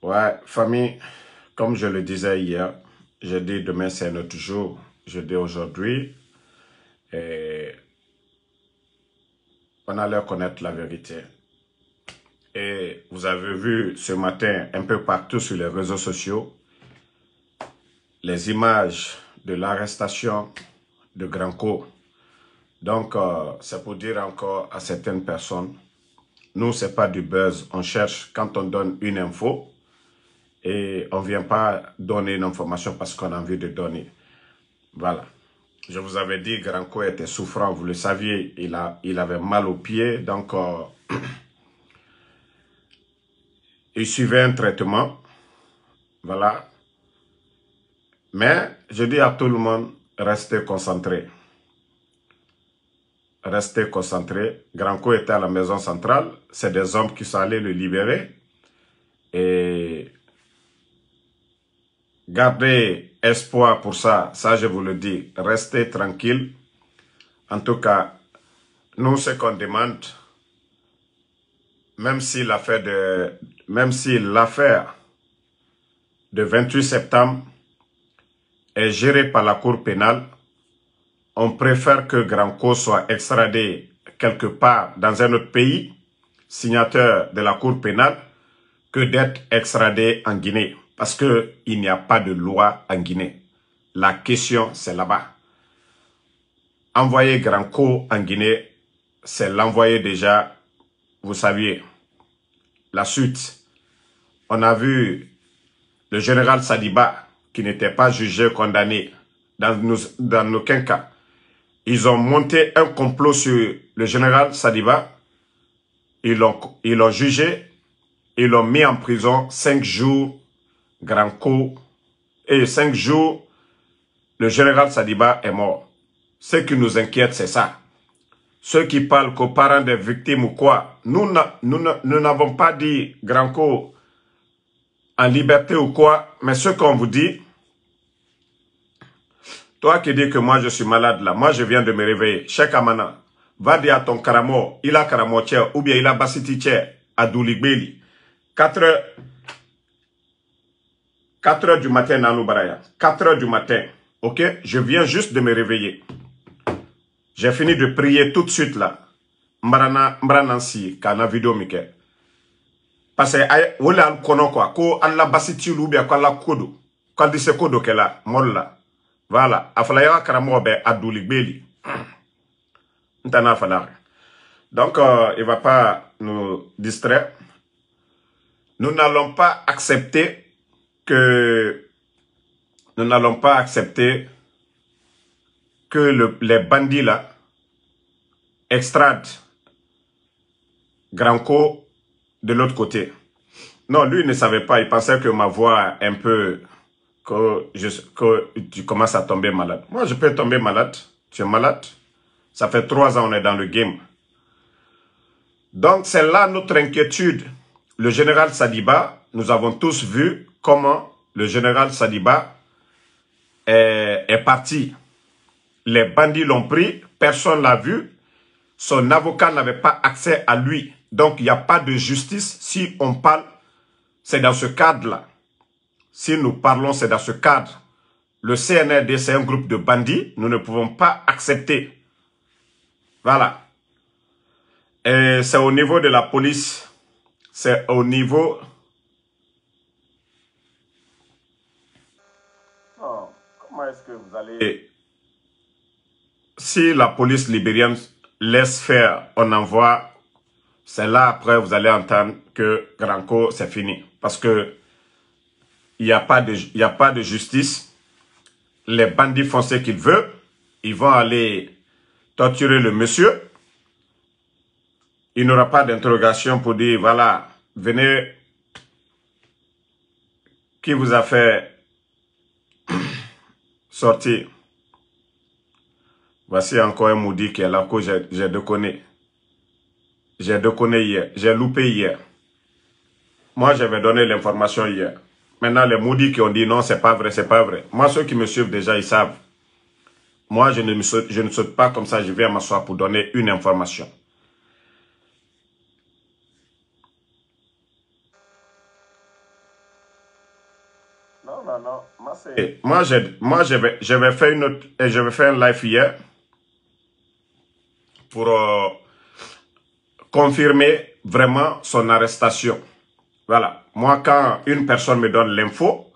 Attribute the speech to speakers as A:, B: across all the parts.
A: Ouais, famille, comme je le disais hier, je dis demain c'est notre jour. Je dis aujourd'hui, et on allait connaître la vérité. Et vous avez vu ce matin, un peu partout sur les réseaux sociaux, les images de l'arrestation de Granco. Donc, euh, c'est pour dire encore à certaines personnes, nous, c'est pas du buzz. On cherche, quand on donne une info, et on ne vient pas donner une information parce qu'on a envie de donner. Voilà. Je vous avais dit, Granco était souffrant, vous le saviez, il, a, il avait mal au pied donc euh, il suivait un traitement. Voilà. Mais je dis à tout le monde, restez concentrés. Restez concentrés. Granco était à la maison centrale, c'est des hommes qui sont allés le libérer. Et Gardez espoir pour ça, ça je vous le dis. Restez tranquille. En tout cas, nous, ce qu'on demande, même si l'affaire de, même si l'affaire de 28 septembre est gérée par la Cour pénale, on préfère que Granco soit extradé quelque part dans un autre pays, signateur de la Cour pénale, que d'être extradé en Guinée. Parce il n'y a pas de loi en Guinée. La question, c'est là-bas. Envoyer Granco en Guinée, c'est l'envoyer déjà, vous saviez. La suite, on a vu le général Sadiba, qui n'était pas jugé, condamné, dans, dans aucun cas. Ils ont monté un complot sur le général Sadiba. Ils l'ont jugé. Ils l'ont mis en prison cinq jours Grand Coup, et cinq jours, le général Sadiba est mort. Ce qui nous inquiète, c'est ça. Ceux qui parlent qu'aux parents des victimes ou quoi, nous n'avons pas dit Grand en liberté ou quoi, mais ce qu'on vous dit, toi qui dis que moi je suis malade là, moi je viens de me réveiller, Cheikh Amana, va dire à ton karamo, il a karamo ou bien il a basiti tchè, à quatre 4 4 heures du matin, Nanobaraya. 4 heures du matin. Ok Je viens juste de me réveiller. J'ai fini de prier tout de suite là. Mbarana, mbranansi, Kana vidéo Mikel. Parce que, voilà, al kono quoi. Ko Allah basitilu ou bien ko Allah kodo. Quand il se kodo que là, la. Voilà. Afala karamo be adouli beli. afala. Donc, euh, il ne va pas nous distraire. Nous n'allons pas accepter que nous n'allons pas accepter que les bandits là extradent Granco de l'autre côté. Non, lui ne savait pas. Il pensait que ma voix un peu que, je, que tu commences à tomber malade. Moi, je peux tomber malade. Tu es malade. Ça fait trois ans on est dans le game. Donc, c'est là notre inquiétude. Le général Sadiba, nous avons tous vu comment le général Sadiba est, parti. Les bandits l'ont pris, personne l'a vu, son avocat n'avait pas accès à lui. Donc, il n'y a pas de justice. Si on parle, c'est dans ce cadre-là. Si nous parlons, c'est dans ce cadre. Le CNRD, c'est un groupe de bandits. Nous ne pouvons pas accepter. Voilà. Et c'est au niveau de la police. C'est au niveau Et Si la police libérienne laisse faire, on envoie, c'est là après vous allez entendre que Granco, c'est fini. Parce que il n'y a, pas de, a pas de justice. Les bandits font ce qu'ils veulent. Ils vont aller torturer le monsieur. Il n'aura pas d'interrogation pour dire, voilà, venez, qui vous a fait Sorti. Voici encore un maudit qui est là que j'ai déconné. J'ai déconné hier. J'ai loupé hier. Moi, j'avais donné l'information hier. Maintenant, les maudits qui ont dit non, c'est pas vrai, c'est pas vrai. Moi, ceux qui me suivent déjà, ils savent. Moi, je ne, me je ne saute pas comme ça, je viens m'asseoir pour donner une information. Non, non, non. Moi, je, moi vais, je faire une autre, je vais faire un live hier pour euh, confirmer vraiment son arrestation. Voilà. Moi, quand une personne me donne l'info,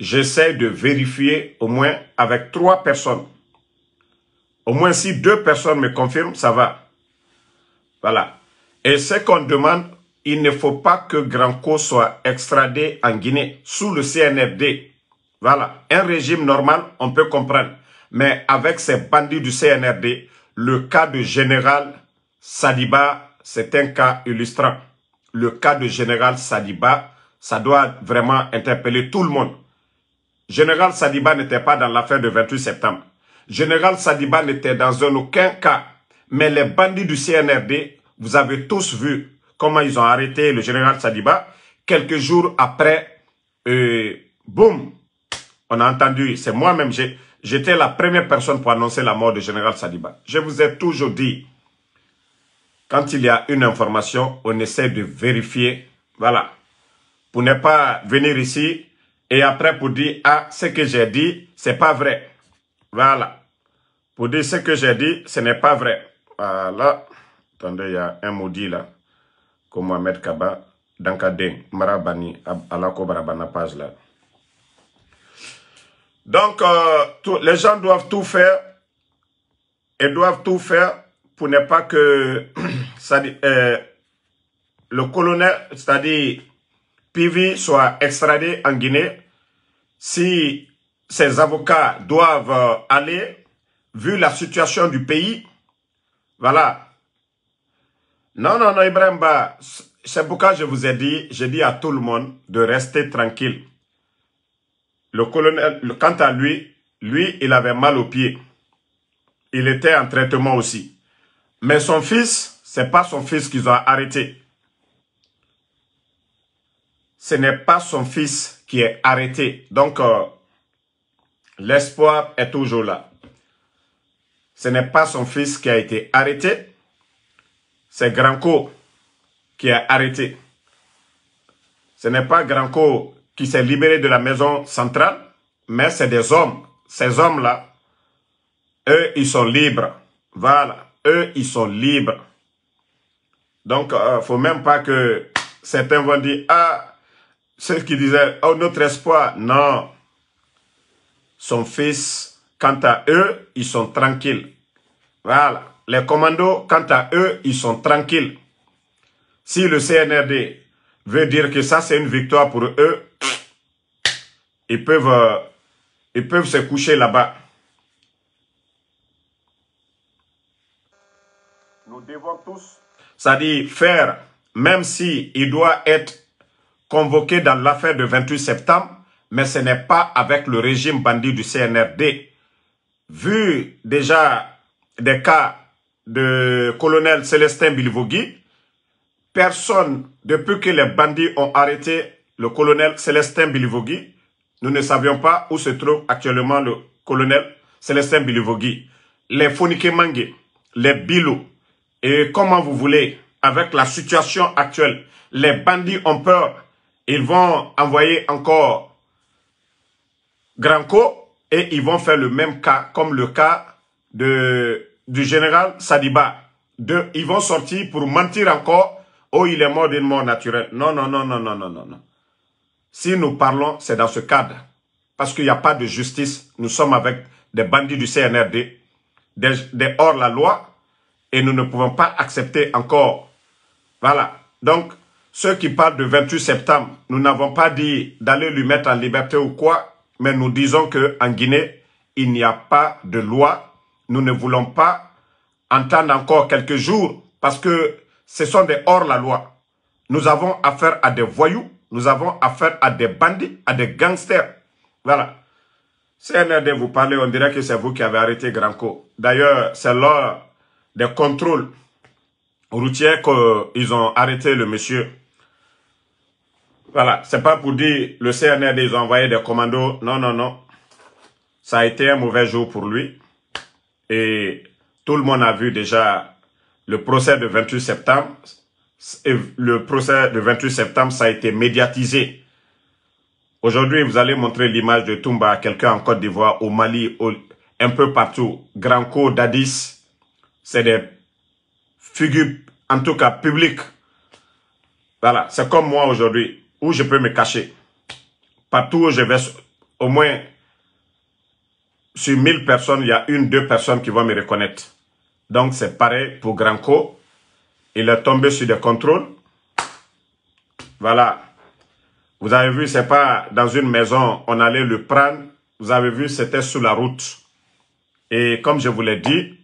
A: j'essaie de vérifier au moins avec trois personnes. Au moins si deux personnes me confirment, ça va. Voilà. Et ce qu'on demande, il ne faut pas que Granco soit extradé en Guinée sous le CNRD. Voilà, un régime normal, on peut comprendre. Mais avec ces bandits du CNRD, le cas de général Sadiba, c'est un cas illustrant. Le cas de général Sadiba, ça doit vraiment interpeller tout le monde. Général Sadiba n'était pas dans l'affaire de 28 septembre. Général Sadiba n'était dans un aucun cas. Mais les bandits du CNRD, vous avez tous vu comment ils ont arrêté le général Sadiba. Quelques jours après, euh, boum, on a entendu, c'est moi-même, j'étais la première personne pour annoncer la mort du général Saliba. Je vous ai toujours dit, quand il y a une information, on essaie de vérifier, voilà, pour ne pas venir ici et après pour dire, ah, ce que j'ai dit, c'est pas vrai. Voilà. Pour dire ce que j'ai dit, ce n'est pas vrai. Voilà. Attendez, il y a un maudit là, comme Mohamed Kaba, Dankadeng, Marabani, Alako page là. Donc, euh, les gens doivent tout faire et doivent tout faire pour ne pas que euh, le colonel, c'est-à-dire Pivi, soit extradé en Guinée. Si ses avocats doivent euh, aller, vu la situation du pays, voilà. Non, non, non, Ibrahim c'est pourquoi je vous ai dit, j'ai dit à tout le monde de rester tranquille le colonel, quant à lui, lui, il avait mal aux pieds. Il était en traitement aussi. Mais son fils, c'est pas son fils qu'ils ont arrêté. Ce n'est pas son fils qui est arrêté. Donc, euh, l'espoir est toujours là. Ce n'est pas son fils qui a été arrêté. C'est Granco qui est arrêté. Ce n'est pas Granco qui s'est libéré de la maison centrale, mais c'est des hommes. Ces hommes-là, eux, ils sont libres. Voilà, eux, ils sont libres. Donc, il euh, faut même pas que certains vont dire, ah, ceux qui disaient, oh, notre espoir, non. Son fils, quant à eux, ils sont tranquilles. Voilà. Les commandos, quant à eux, ils sont tranquilles. Si le CNRD veut dire que ça, c'est une victoire pour eux, ils peuvent, euh, peuvent se coucher là-bas. Nous tous. Ça dit faire, même si il doit être convoqué dans l'affaire de 28 septembre, mais ce n'est pas avec le régime bandit du CNRD. Vu déjà des cas de colonel Célestin Bilivogui, personne, depuis que les bandits ont arrêté le colonel Célestin Bilivogui, nous ne savions pas où se trouve actuellement le colonel Célestin Bilivogui, les Fonike Mangue, les Bilou, Et comment vous voulez, avec la situation actuelle, les bandits ont peur. Ils vont envoyer encore Granco et ils vont faire le même cas, comme le cas de, du général Sadiba. ils vont sortir pour mentir encore. Oh, il est mort d'une mort naturelle. non, non, non, non, non, non, non. Si nous parlons, c'est dans ce cadre. Parce qu'il n'y a pas de justice. Nous sommes avec des bandits du CNRD, des, hors-la-loi, et nous ne pouvons pas accepter encore. Voilà. Donc, ceux qui parlent de 28 septembre, nous n'avons pas dit d'aller lui mettre en liberté ou quoi, mais nous disons qu'en Guinée, il n'y a pas de loi. Nous ne voulons pas entendre encore quelques jours parce que ce sont des hors-la-loi. Nous avons affaire à des voyous nous avons affaire à des bandits, à des gangsters. Voilà. CNRD, vous parlez, on dirait que c'est vous qui avez arrêté Granco. D'ailleurs, c'est lors des contrôles routiers qu'ils ont arrêté le monsieur. Voilà, c'est pas pour dire le CNRD, a envoyé des commandos. Non, non, non. Ça a été un mauvais jour pour lui. Et tout le monde a vu déjà le procès de 28 septembre le procès du 28 septembre, ça a été médiatisé. Aujourd'hui, vous allez montrer l'image de Toumba à quelqu'un en Côte d'Ivoire, au Mali, un peu partout. Grand Co, Dadis, c'est des figures, en tout cas publiques. Voilà, c'est comme moi aujourd'hui, où je peux me cacher. Partout où je vais, au moins, sur 1000 personnes, il y a une, deux personnes qui vont me reconnaître. Donc, c'est pareil pour Grand Co, il est tombé sur des contrôles. Voilà. Vous avez vu, c'est pas dans une maison, on allait le prendre. Vous avez vu, c'était sur la route. Et comme je vous l'ai dit,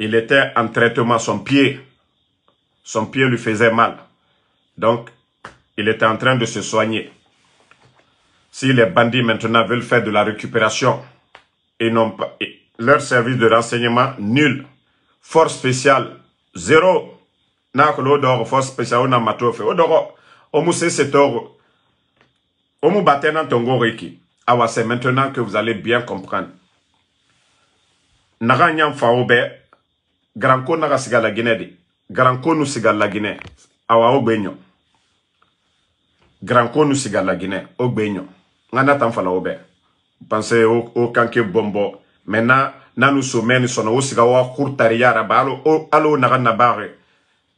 A: il était en traitement, son pied. Son pied lui faisait mal. Donc, il était en train de se soigner. Si les bandits maintenant veulent faire de la récupération, et non pas, leur service de renseignement nul, force spéciale Zéro, na kolo dor fo special na matofe odoro omu se toro omu batena tongo reki awa ah c'est maintenant que vous allez bien comprendre naga nyam fawo be garanko naga la guinée de garanko nu la guinée awa ah ogbenyo garanko nu la guinée ogbenyo ngana tan fala obe pensez au, au kanke bombo maintenant nanu sommes sona o wa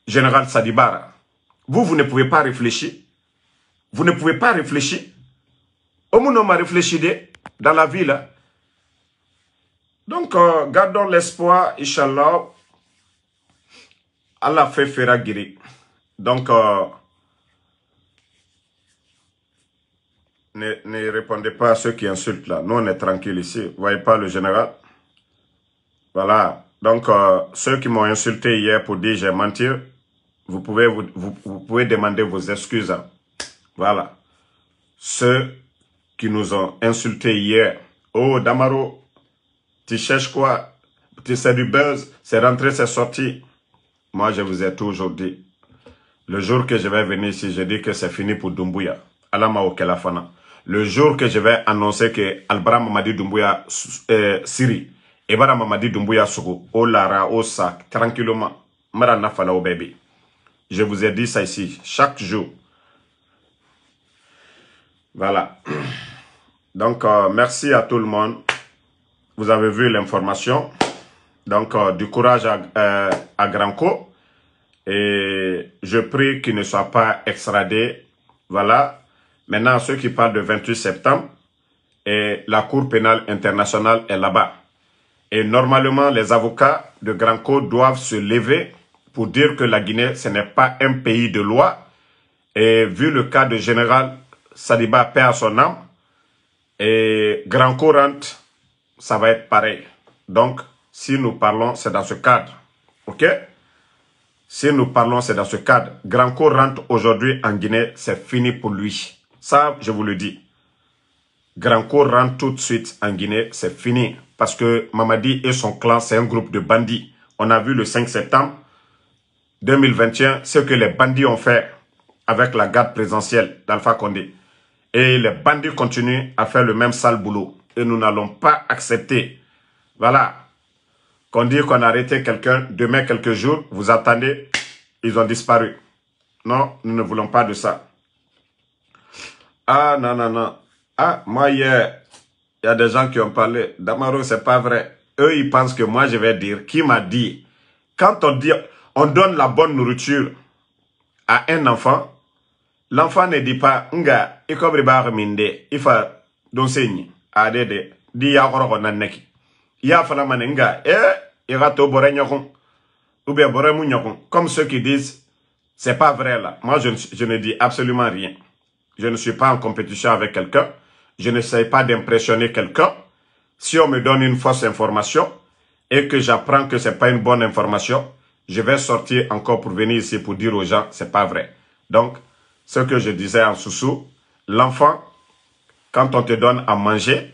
A: général Sadibara vous vous ne pouvez pas réfléchir vous ne pouvez pas réfléchir On ne ma réfléchi dans la ville. Hein. donc euh, gardons l'espoir inchallah Allah fait fera guérir donc euh, ne, répondez pas à ceux qui insultent là. Nous, on est tranquille ici. Vous voyez pas le général voilà. Donc, euh, ceux qui m'ont insulté hier pour dire j'ai menti, vous pouvez, vous, pouvez demander vos excuses. Voilà. Ceux qui nous ont insultés hier. Oh, Damaro, tu cherches quoi? Tu sais du buzz, c'est rentré, c'est sorti. Moi, je vous ai toujours dit. Le jour que je vais venir ici, je dis que c'est fini pour Dumbuya. Alama Kalafana. Le jour que je vais annoncer que Albram dit Dumbuya, euh, Syrie, maman e mamadi dumbuya o lara oh tranquillement mara n'a je vous ai dit ça ici chaque jour voilà donc euh, merci à tout le monde vous avez vu l'information donc euh, du courage à, euh, à Granco et je prie qu'il ne soit pas extradé voilà maintenant ceux qui parlent de 28 septembre et la cour pénale internationale est là-bas et normalement, les avocats de Granco doivent se lever pour dire que la Guinée, ce n'est pas un pays de loi. Et vu le cas de général Saliba paix son âme, et Granco rentre, ça va être pareil. Donc, si nous parlons, c'est dans ce cadre. OK Si nous parlons, c'est dans ce cadre. Granco rentre aujourd'hui en Guinée, c'est fini pour lui. Ça, je vous le dis. Granco rentre tout de suite en Guinée, c'est fini. Parce que Mamadi et son clan, c'est un groupe de bandits. On a vu le 5 septembre 2021 ce que les bandits ont fait avec la garde présidentielle d'Alpha Condé. Et les bandits continuent à faire le même sale boulot. Et nous n'allons pas accepter. Voilà. Qu'on dit qu'on a arrêté quelqu'un, demain quelques jours, vous attendez, ils ont disparu. Non, nous ne voulons pas de ça. Ah non, non, non. Ah, moi, hier, il y a des gens qui ont parlé. Damaro, c'est pas vrai. Eux, ils pensent que moi, je vais dire. Qui m'a dit Quand on dit, on donne la bonne nourriture à un enfant, l'enfant ne dit pas, Nga, ikobribar minde, ifa, donsegne, adede, di yakoro naneki. Ya fana nga, eh, irato bore nyokon. Ou bien bore nyokon. Comme ceux qui disent, c'est pas vrai là. Moi, je, je ne dis absolument rien. Je ne suis pas en compétition avec quelqu'un je n'essaie pas d'impressionner quelqu'un. Si on me donne une fausse information et que j'apprends que n'est pas une bonne information, je vais sortir encore pour venir ici pour dire aux gens ce n'est pas vrai. Donc, ce que je disais en sous-sous, l'enfant, quand on te donne à manger,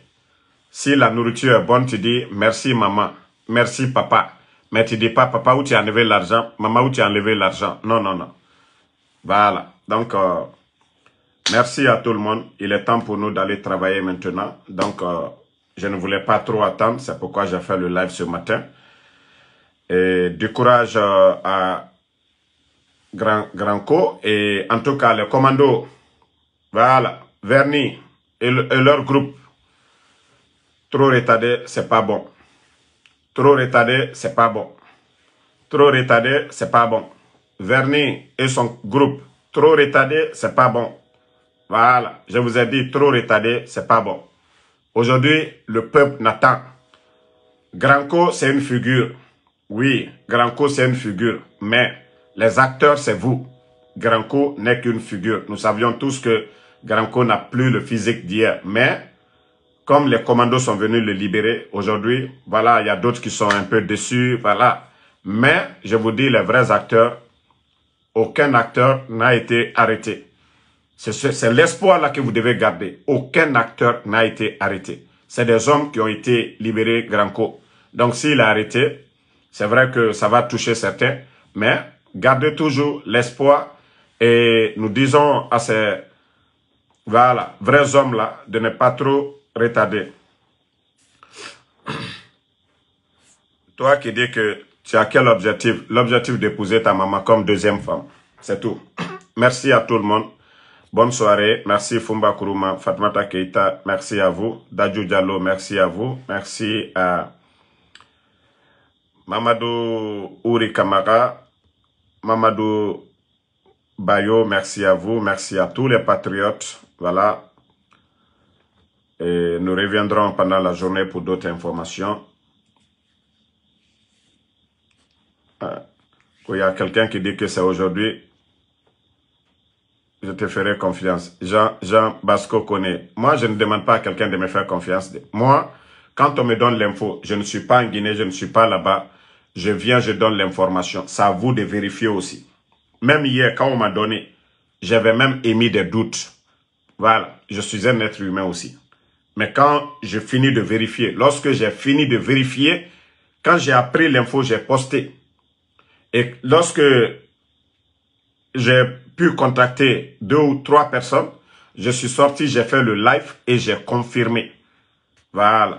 A: si la nourriture est bonne, tu dis merci maman, merci papa. Mais tu dis pas papa où tu as enlevé l'argent, maman où tu as enlevé l'argent. Non, non, non. Voilà. Donc, euh, Merci à tout le monde. Il est temps pour nous d'aller travailler maintenant. Donc, euh, je ne voulais pas trop attendre. C'est pourquoi j'ai fait le live ce matin. Et du courage euh, à Grand, Et en tout cas, le commando, voilà, Verni et, leur groupe. Trop retardé, c'est pas bon. Trop retardé, c'est pas bon. Trop retardé, c'est pas bon. Verni et son groupe. Trop retardé, c'est pas bon. Voilà, je vous ai dit, trop retardé, c'est pas bon. Aujourd'hui, le peuple n'attend. Granco, c'est une figure. Oui, Granco, c'est une figure. Mais les acteurs, c'est vous. Granco n'est qu'une figure. Nous savions tous que Granco n'a plus le physique d'hier. Mais, comme les commandos sont venus le libérer aujourd'hui, voilà, il y a d'autres qui sont un peu déçus, voilà. Mais, je vous dis, les vrais acteurs, aucun acteur n'a été arrêté. C'est l'espoir-là que vous devez garder. Aucun acteur n'a été arrêté. C'est des hommes qui ont été libérés grand coup. Donc s'il est arrêté, c'est vrai que ça va toucher certains, mais gardez toujours l'espoir et nous disons à ces voilà, vrais hommes-là de ne pas trop retarder. Toi qui dis que tu as quel objectif L'objectif d'épouser ta maman comme deuxième femme. C'est tout. Merci à tout le monde. Bonne soirée. Merci Fumba Kuruma, Fatmata Keita. Merci à vous. Dajou Diallo, merci à vous. Merci à Mamadou Uri Kamara. Mamadou Bayo, merci à vous. Merci à tous les patriotes. Voilà. Et nous reviendrons pendant la journée pour d'autres informations. Ah, il y a quelqu'un qui dit que c'est aujourd'hui je te ferai confiance. Jean, Jean Basco connaît. Moi, je ne demande pas à quelqu'un de me faire confiance. Moi, quand on me donne l'info, je ne suis pas en Guinée, je ne suis pas là-bas. Je viens, je donne l'information. Ça vous de vérifier aussi. Même hier, quand on m'a donné, j'avais même émis des doutes. Voilà, je suis un être humain aussi. Mais quand je finis de vérifier, lorsque j'ai fini de vérifier, quand j'ai appris l'info, j'ai posté. Et lorsque j'ai pu contacter deux ou trois personnes. Je suis sorti, j'ai fait le live et j'ai confirmé. Voilà.